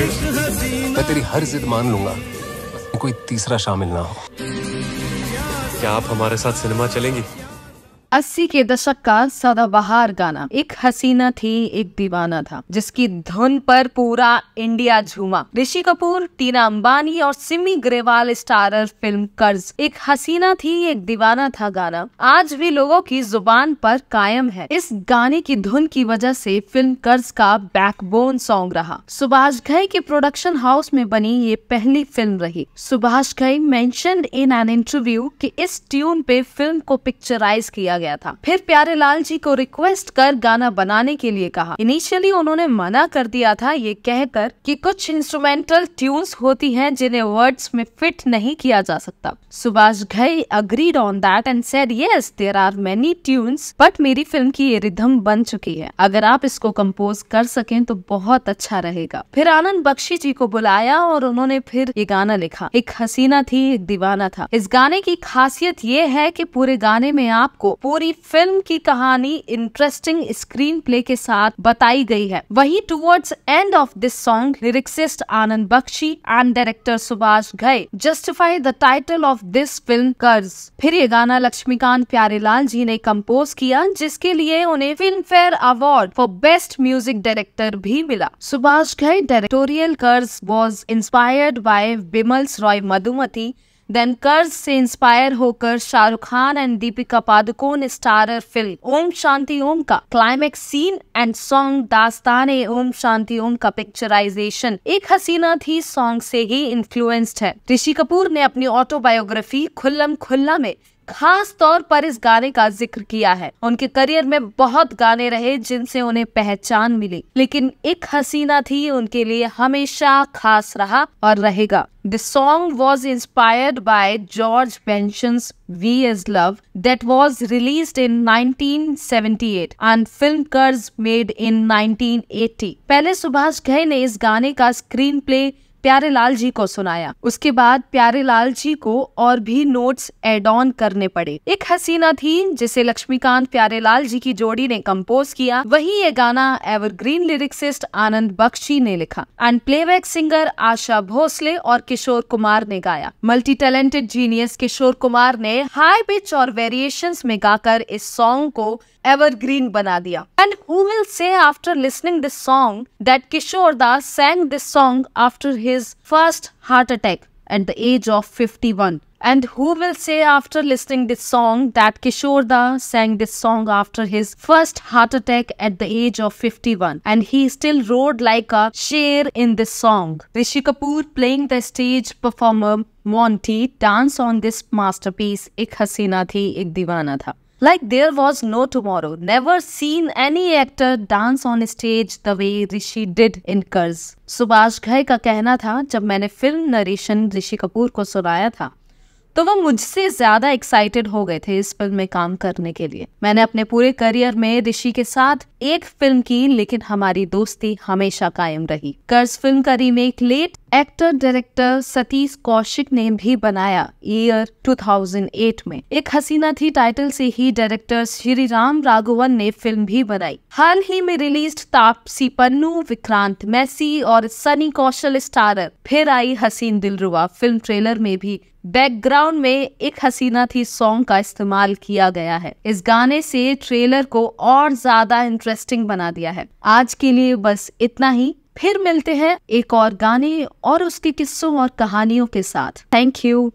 मैं तेरी हर जिद मान लूंगा कोई तीसरा शामिल ना हो क्या आप हमारे साथ सिनेमा चलेंगी अस्सी के दशक का सदाबहार गाना एक हसीना थी एक दीवाना था जिसकी धुन पर पूरा इंडिया झूमा ऋषि कपूर टीना अंबानी और सिमी ग्रेवाल स्टारर फिल्म कर्ज एक हसीना थी एक दीवाना था गाना आज भी लोगों की जुबान पर कायम है इस गाने की धुन की वजह से फिल्म कर्ज का बैकबोन सॉन्ग रहा सुभाष घई के प्रोडक्शन हाउस में बनी ये पहली फिल्म रही Subhash Ghai mentioned in an interview की इस ट्यून पे फिल्म को पिक्चराइज किया गया था फिर प्यारे लाल जी को रिक्वेस्ट कर गाना बनाने के लिए कहा इनिशियली उन्होंने मना कर दिया था ये कहकर कि कुछ इंस्ट्रूमेंटल ट्यून्स होती हैं जिन्हें वर्ड्स में फिट नहीं किया जा सकता Subhash Ghai agreed on that and said yes there are many tunes but मेरी फिल्म की ये रिधम बन चुकी है अगर आप इसको कंपोज कर सके तो बहुत अच्छा रहेगा फिर आनंद बख्शी जी को बुलाया और उन्होंने फिर ये गाना लिखा एक हसीना थी एक दीवाना था इस गाने की खासियत ये है कि पूरे गाने में आपको पूरी फिल्म की कहानी इंटरेस्टिंग स्क्रीन प्ले के साथ बताई गई है वहीं towards end of this song lyricist Anand Bakshi and director Subhash Ghai justify the title of this film Karz फिर ये गाना लक्ष्मीकांत प्यारेलाल जी ने कंपोज किया जिसके लिए उन्हें Filmfare award for best music director भी मिला Subhash Ghai directorial Karz was inspired by Bimal's Roy Madhumati then Karz से इंस्पायर होकर Shahrukh Khan and Deepika Padukone starrer film Om Shanti Om का क्लाइमैक्स सीन एंड सॉन्ग दास्तान ओम शांति ओम का पिक्चराइजेशन एक हसीना थी सॉन्ग से ही इन्फ्लुएंस्ड है ऋषि कपूर ने अपनी ऑटोबायोग्राफी खुल्लम खुल्ला में खास तौर पर इस गाने का जिक्र किया है उनके करियर में बहुत गाने रहे जिनसे उन्हें पहचान मिली लेकिन एक हसीना थी उनके लिए हमेशा खास रहा और रहेगा the was inspired by George pension we is love that was release in nineteen seventy eight and film Karz made in nineteen eighty पहले सुभाष घई ने इस गाने का स्क्रीन प्ले प्यारे लाल जी को सुनाया उसके बाद प्यारे लाल जी को और भी नोट्स एड ऑन करने पड़े एक हसीना थी जिसे लक्ष्मीकांत प्यारे लाल जी की जोड़ी ने कंपोज किया वही ये गाना एवरग्रीन लिरिक्सिस्ट आनंद बख्शी ने लिखा and playback singer Asha Bhosle और किशोर कुमार ने गाया multi talented genius Kishore Kumar ने हाई पिच और वेरिएशन में गाकर इस सॉन्ग को एवरग्रीन बना दिया and Who will say after listening this song that Kishore Das sang this song after his first heart attack at the age of 51? And who will say after listening this song that Kishore Das sang this song after his first heart attack at the age of 51 and he still roared like a sheer in this song. Rishi Kapoor playing the stage performer Monty dance on this masterpiece Ek Hasina Thi Ek Divana Tha. Like there was no tomorrow. Never seen any actor dance on stage the way rishi did in Curse. subhash ghai ka kehna tha jab maine film narration rishi kapoor ko sunaya tha तो वो मुझसे ज्यादा excited हो गए थे इस film में काम करने के लिए मैंने अपने पूरे करियर में ऋषि के साथ एक फिल्म की लेकिन हमारी दोस्ती हमेशा कायम रही कर्ज फिल्म का remake late actor director Satish Kaushik ने भी बनाया ईयर 2008 में एक हसीना थी टाइटल से ही डायरेक्टर श्री राम राघवन ने फिल्म भी बनाई हाल ही में रिलीज तापसी पन्नू विक्रांत मैसी और सनी कौशल स्टारर फिर आई हसीन दिलरुआ फिल्म ट्रेलर में भी बैकग्राउंड में एक हसीना थी सॉन्ग का इस्तेमाल किया गया है इस गाने से ट्रेलर को और ज्यादा इंटरेस्टिंग बना दिया है आज के लिए बस इतना ही फिर मिलते हैं एक और गाने और उसके किस्सों और कहानियों के साथ थैंक यू